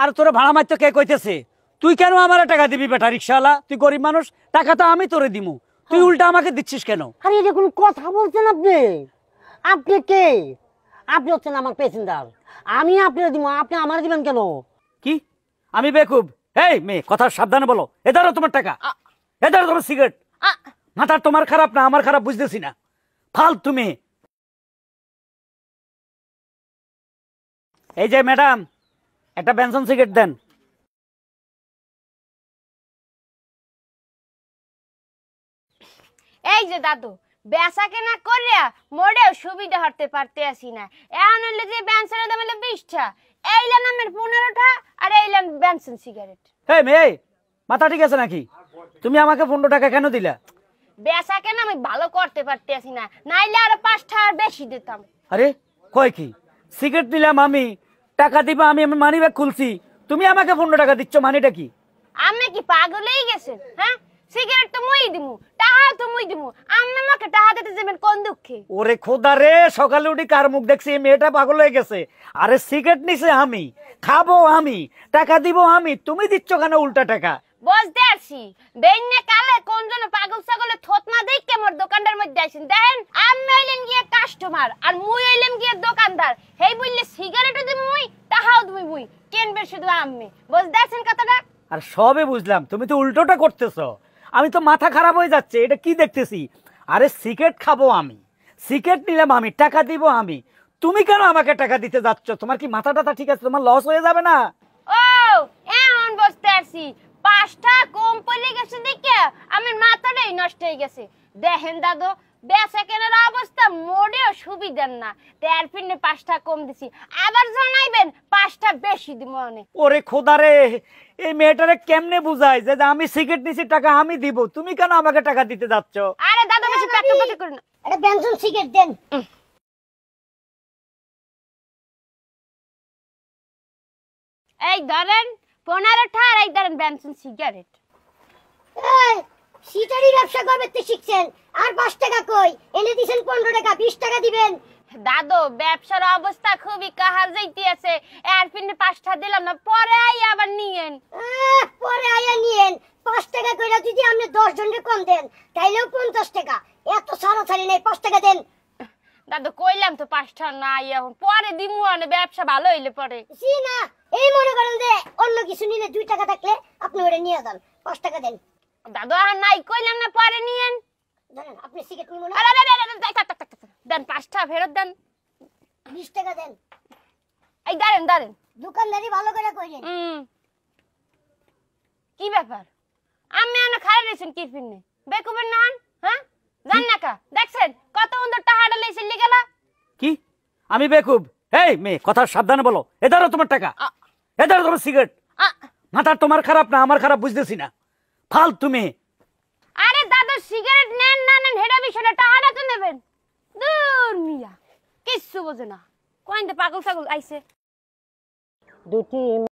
আর তোরা ভাড়া মারতে কে কইতেছে তুই কেন আমার টাকা দিবি বেটা রিক্সাওয়ালা তুই গরিব মানুষ টাকা তো আমি তোরে দিব তুই হ্যাঁ। উল্টা আমাকে দিচ্ছিস কেন আরে এটা কোন কথা বলছেন আপনি আপনি কে আপনি হচ্ছেন আমার প্যাসেঞ্জার আমি আপনি দিব আপনি আমার দিবেন কেন কি আমি বেকুব এই মেয়ে কথা সাবধানে বলো এদারও তোমার টাকা এদারও তোমার সিগারেট মাথা তোমার খারাপ না আমার খারাপ বুঝতেছি না ফাল তুমি এই যে ম্যাডাম একটা বেনসন সিগারেট দেন এই যে দাদু বেচা কেনা করিয়া মোড়ে সুবিধা হতে পারতে আসি না এখন হইলে যে বেনসনের দাম হলো বিশটা এইলাম নামের পনেরোটা আর এইলাম বেনসন সিগারেট এই মেয়ে মাথা ঠিক আছে নাকি তুমি আমাকে পনেরো টাকা কেন দিলা বেচা কেনা আমি ভালো করতে পারতে আসি না নাইলে আরো পাঁচটা আর বেশি দিতাম আরে কয় কি সিগারেট নিলাম আমি টাকা দিবা আমি আমি মানি ব্যাগ খুলছি তুমি আমাকে পনেরো টাকা দিচ্ছ মানিটা কি আমি কি পাগল হয়ে গেছে হ্যাঁ সিগারেট তো মুই দিমু টাহা তো মুই দিমু আমি আমাকে টাহা দিতে যাবেন কোন দুঃখে ওরে খোদা রে সকালে উঠি কার মুখ দেখছি এই মেয়েটা পাগল হয়ে গেছে আরে সিগারেট নিছে আমি খাবো আমি টাকা দিব আমি তুমি দিচ্ছ কেন উল্টা টাকা বসতে আসি বেইনে কালে কোন জন পাগল ছাগলে থতনা দেই কে মোর দোকানদার মধ্যে আইছেন দেখেন আমি হইলেন গিয়ে কাস্টমার আর মুই হইলেন গিয়ে দোকানদার হেই বললে সিগারেটও দিব মুই তাহাও তুমি মুই কেন কেনবে শুধু আমি বসতে আসেন কথাটা আর সবে বুঝলাম তুমি তো উল্টোটা করতেছো আমি তো মাথা খারাপ হয়ে যাচ্ছে এটা কি দেখতেছি আরে সিগারেট খাবো আমি সিগারেট নিলাম আমি টাকা দিব আমি তুমি কেন আমাকে টাকা দিতে যাচ্ছ তোমার কি মাথা টাথা ঠিক আছে তোমার লস হয়ে যাবে না ও এমন বসতে আসি পাঁচটা কম পড়ে গেছে দেখে আমার মাথাটাই নষ্ট হয়ে গেছে দেখেন দাদু বেচা কেনার অবস্থা মোটেও সুবিধার না তার পিনে পাঁচটা কম দিছি আবার জানাইবেন পাঁচটা বেশি দিব অনেক ওরে খোদা রে এই মেয়েটারে কেমনে বুঝাই যে আমি সিগারেট নিছি টাকা আমি দিব তুমি কেন আমাকে টাকা দিতে যাচ্ছ আরে দাদু বেশি পেট্রোপাতি করুন আরে বেনসন সিগারেট দেন এই ধরেন পনেরো ঠার এই ধরেন বেনসন সিগারেট সিটারি ব্যবসা করবে শিখছেন আর পাঁচ টাকা কই এনে দিছেন পনেরো টাকা 20 টাকা দিবেন দাদু ব্যবসার অবস্থা খুবই কাহার যাইতে আছে 5 টাকা দিলাম না পরে আই আবার নিয়েন পরে আইয়া নিয়েন পাঁচ টাকা কইরা যদি আপনি 10 জনকে কম দেন তাইলেও পঞ্চাশ টাকা এত সারা সারি নাই পাঁচ টাকা দেন দাদু কইলাম তো পাঁচটা নাই ইয়ে এখন পরে দিমু অনে ব্যবসা ভালো হইলে পরে জি না এই মনে করেন যে অন্য কিছু নিলে দুই টাকা থাকলে আপনি ওটা নিয়ে যান পাঁচ টাকা দেন দাদু আর নাই কইলাম না পরে নিয়েন আপনি সিগারেট নিমু না আরে আরে আরে তাক তাক তাক দেন পাঁচটা ফেরত দেন 20 টাকা দেন এই দাঁড়েন দাঁড়েন দোকানদারি ভালো করে কইলেন হুম কি ব্যাপার আমি আনা খারাপ রইছেন কি ফিরনে বেকুবের নান হ্যাঁ জান না কা দেখছেন কত সুন্দর টাকাটা লইছিল লিগালা কি আমি বেকুব এই কথা সাবধানে বলো তোমার টাকা তোমার সিগারেট মাথা তোমার খারাপ না আমার খারাপ বুঝতেছি না ফাল তুমি আরে দাদু সিগারেট নেন না নেন হেডা টাকাটা তো নেবেন দূর মিয়া কিচ্ছু বোঝে না কয়েন পাগল ছাগল আইছে দুটি